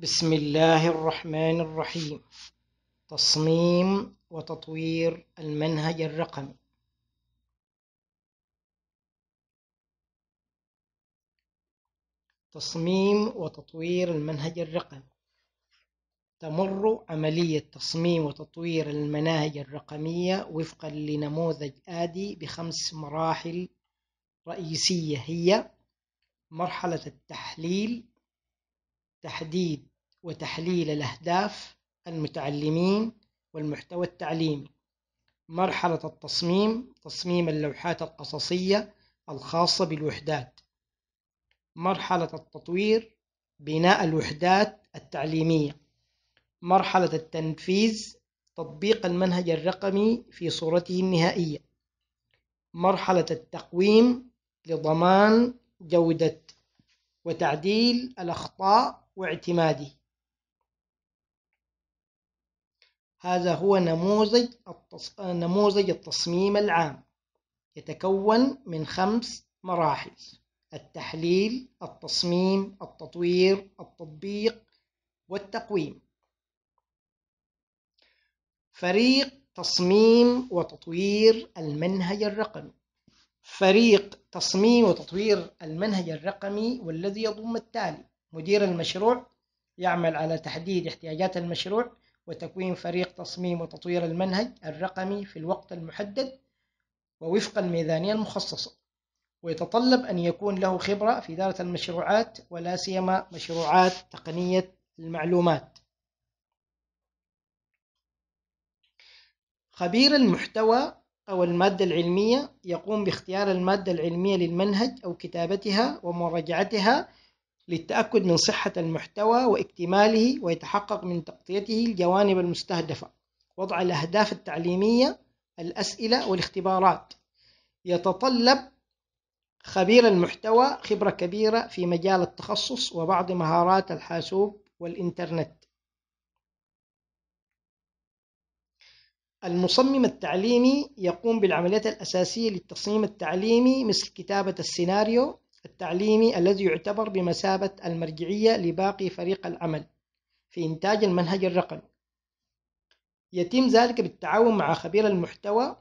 بسم الله الرحمن الرحيم تصميم وتطوير المنهج الرقمي تصميم وتطوير المنهج الرقمي تمر عملية تصميم وتطوير المناهج الرقمية وفقا لنموذج آدي بخمس مراحل رئيسية هي مرحلة التحليل تحديد وتحليل الأهداف المتعلمين والمحتوى التعليمي مرحلة التصميم تصميم اللوحات القصصية الخاصة بالوحدات مرحلة التطوير بناء الوحدات التعليمية مرحلة التنفيذ تطبيق المنهج الرقمي في صورته النهائية مرحلة التقويم لضمان جودة وتعديل الأخطاء واعتماده هذا هو نموذج التص... نموذج التصميم العام يتكون من خمس مراحل التحليل التصميم التطوير التطبيق والتقويم فريق تصميم وتطوير المنهج الرقمي فريق تصميم وتطوير المنهج الرقمي والذي يضم التالي مدير المشروع يعمل على تحديد احتياجات المشروع وتكوين فريق تصميم وتطوير المنهج الرقمي في الوقت المحدد ووفق الميزانية المخصصة ويتطلب أن يكون له خبرة في إدارة المشروعات ولا سيما مشروعات تقنية المعلومات خبير المحتوى أو المادة العلمية يقوم باختيار المادة العلمية للمنهج أو كتابتها ومراجعتها للتأكد من صحة المحتوى واكتماله ويتحقق من تغطيته الجوانب المستهدفة وضع الأهداف التعليمية الأسئلة والاختبارات يتطلب خبير المحتوى خبرة كبيرة في مجال التخصص وبعض مهارات الحاسوب والإنترنت المصمم التعليمي يقوم بالعمليات الأساسية للتصميم التعليمي مثل كتابة السيناريو التعليمي الذي يعتبر بمثابة المرجعية لباقي فريق العمل في إنتاج المنهج الرقمي يتم ذلك بالتعاون مع خبير المحتوى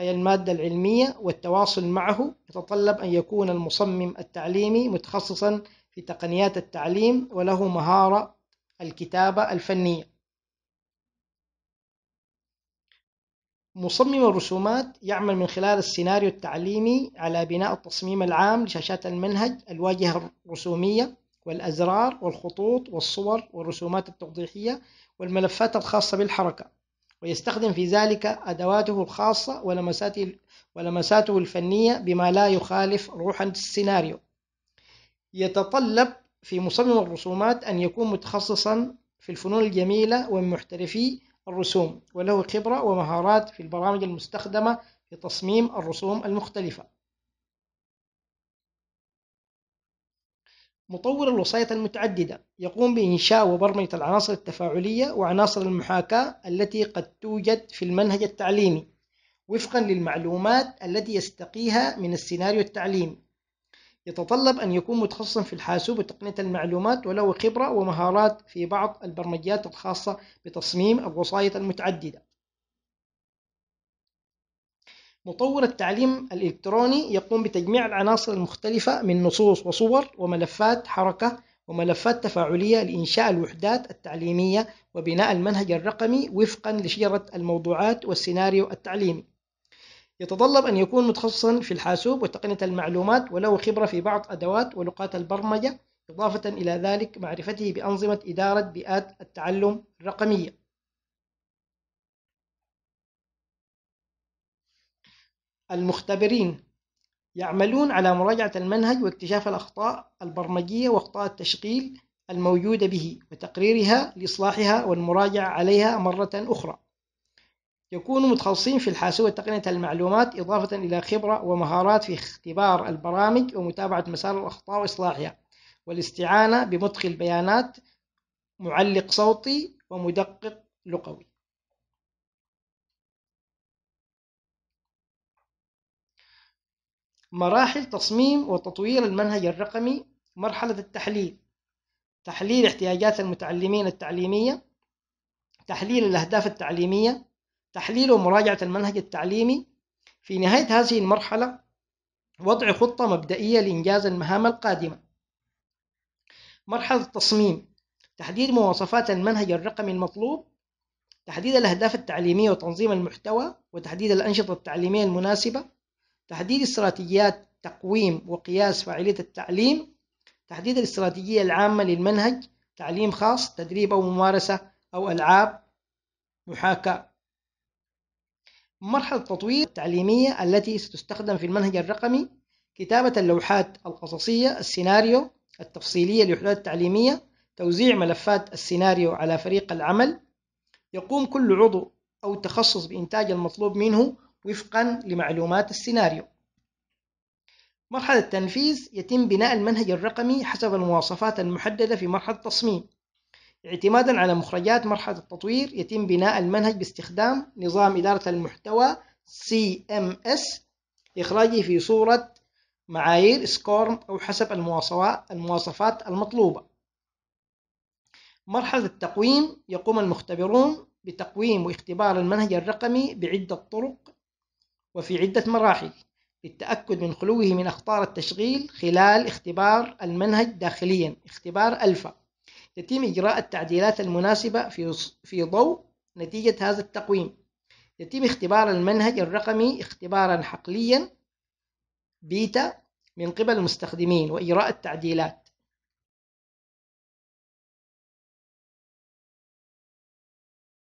أي المادة العلمية والتواصل معه يتطلب أن يكون المصمم التعليمي متخصصا في تقنيات التعليم وله مهارة الكتابة الفنية مصمم الرسومات يعمل من خلال السيناريو التعليمي على بناء التصميم العام لشاشات المنهج الواجهة الرسومية والأزرار والخطوط والصور والرسومات التوضيحية والملفات الخاصة بالحركة ويستخدم في ذلك أدواته الخاصة ولمساته, الفنية بما لا يخالف روح السيناريو يتطلب في مصمم الرسومات أن يكون متخصصا في الفنون الجميلة ومحترفي الرسوم وله خبرة ومهارات في البرامج المستخدمة في تصميم الرسوم المختلفة مطور الوسائط المتعددة يقوم بإنشاء وبرمجة العناصر التفاعلية وعناصر المحاكاة التي قد توجد في المنهج التعليمي وفقا للمعلومات التي يستقيها من السيناريو التعليمي يتطلب أن يكون متخصصا في الحاسوب وتقنية المعلومات وله خبرة ومهارات في بعض البرمجيات الخاصة بتصميم الوسائط المتعددة مطور التعليم الإلكتروني يقوم بتجميع العناصر المختلفة من نصوص وصور وملفات حركة وملفات تفاعلية لإنشاء الوحدات التعليمية وبناء المنهج الرقمي وفقا لشجرة الموضوعات والسيناريو التعليمي يتطلب أن يكون متخصصا في الحاسوب وتقنية المعلومات وله خبرة في بعض أدوات ولغات البرمجة إضافة إلى ذلك معرفته بأنظمة إدارة بيئات التعلم الرقمية المختبرين يعملون على مراجعة المنهج واكتشاف الأخطاء البرمجية وأخطاء التشغيل الموجودة به وتقريرها لإصلاحها والمراجعة عليها مرة أخرى يكونوا متخصصين في الحاسوب وتقنية المعلومات إضافة إلى خبرة ومهارات في اختبار البرامج ومتابعة مسار الأخطاء وإصلاحها والاستعانة بمدخل بيانات معلق صوتي ومدقق لغوي مراحل تصميم وتطوير المنهج الرقمي مرحلة التحليل تحليل احتياجات المتعلمين التعليمية تحليل الأهداف التعليمية تحليل ومراجعة المنهج التعليمي في نهاية هذه المرحلة وضع خطة مبدئية لإنجاز المهام القادمة مرحلة التصميم تحديد مواصفات المنهج الرقمي المطلوب تحديد الأهداف التعليمية وتنظيم المحتوى وتحديد الأنشطة التعليمية المناسبة تحديد استراتيجيات تقويم وقياس فاعلية التعليم تحديد الاستراتيجية العامة للمنهج تعليم خاص تدريب أو ممارسة أو ألعاب محاكاة مرحلة التطوير التعليمية التي ستستخدم في المنهج الرقمي كتابة اللوحات القصصية السيناريو التفصيلية للوحدات التعليمية توزيع ملفات السيناريو على فريق العمل يقوم كل عضو أو تخصص بإنتاج المطلوب منه وفقا لمعلومات السيناريو مرحلة التنفيذ يتم بناء المنهج الرقمي حسب المواصفات المحددة في مرحلة التصميم اعتمادا على مخرجات مرحلة التطوير يتم بناء المنهج باستخدام نظام إدارة المحتوى CMS إخراجه في صورة معايير سكورم أو حسب المواصفات المطلوبة مرحلة التقويم يقوم المختبرون بتقويم واختبار المنهج الرقمي بعدة طرق وفي عدة مراحل للتأكد من خلوه من أخطار التشغيل خلال اختبار المنهج داخليا اختبار ألفا يتم إجراء التعديلات المناسبة في في ضوء نتيجة هذا التقويم يتم اختبار المنهج الرقمي اختبارا حقليا بيتا من قبل المستخدمين وإجراء التعديلات